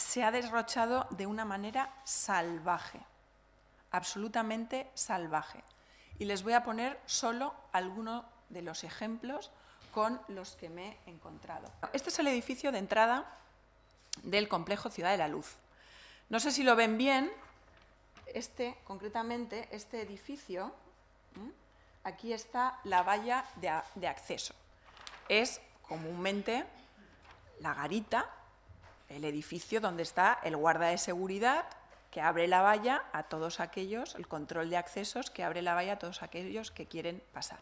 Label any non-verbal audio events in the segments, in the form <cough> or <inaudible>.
se ha desrochado de una manera salvaje, absolutamente salvaje. Y les voy a poner solo algunos de los ejemplos con los que me he encontrado. Este es el edificio de entrada del complejo Ciudad de la Luz. No sé si lo ven bien, este, concretamente, este edificio, aquí está la valla de acceso. Es comúnmente la garita el edificio donde está el guarda de seguridad que abre la valla a todos aquellos, el control de accesos que abre la valla a todos aquellos que quieren pasar.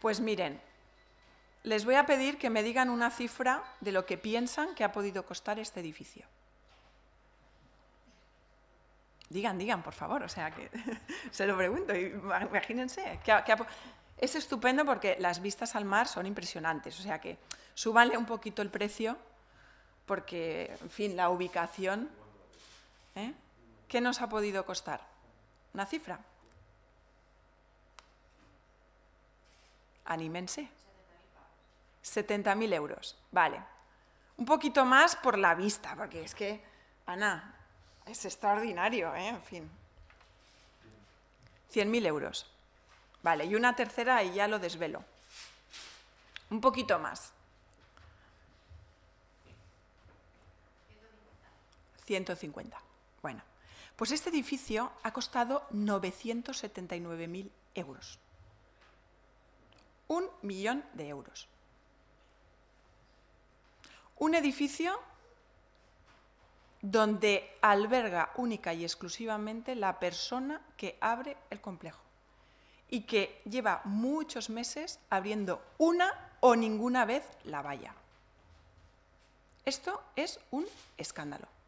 Pues miren, les voy a pedir que me digan una cifra de lo que piensan que ha podido costar este edificio. Digan, digan, por favor, o sea que <laughs> se lo pregunto, imagínense. es estupendo porque las vistas al mar son impresionantes, o sea que súbanle un poquito el precio porque, en fin, la ubicación, ¿eh? ¿qué nos ha podido costar? Una cifra. Anímense. 70.000 euros, vale. Un poquito más por la vista, porque es que, Ana, es extraordinario, ¿eh? en fin. 100.000 euros. Vale, y una tercera y ya lo desvelo. Un poquito más. 150. Bueno, pues este edificio ha costado 979.000 euros. Un millón de euros. Un edificio donde alberga única y exclusivamente la persona que abre el complejo y que lleva muchos meses abriendo una o ninguna vez la valla. Esto es un escándalo.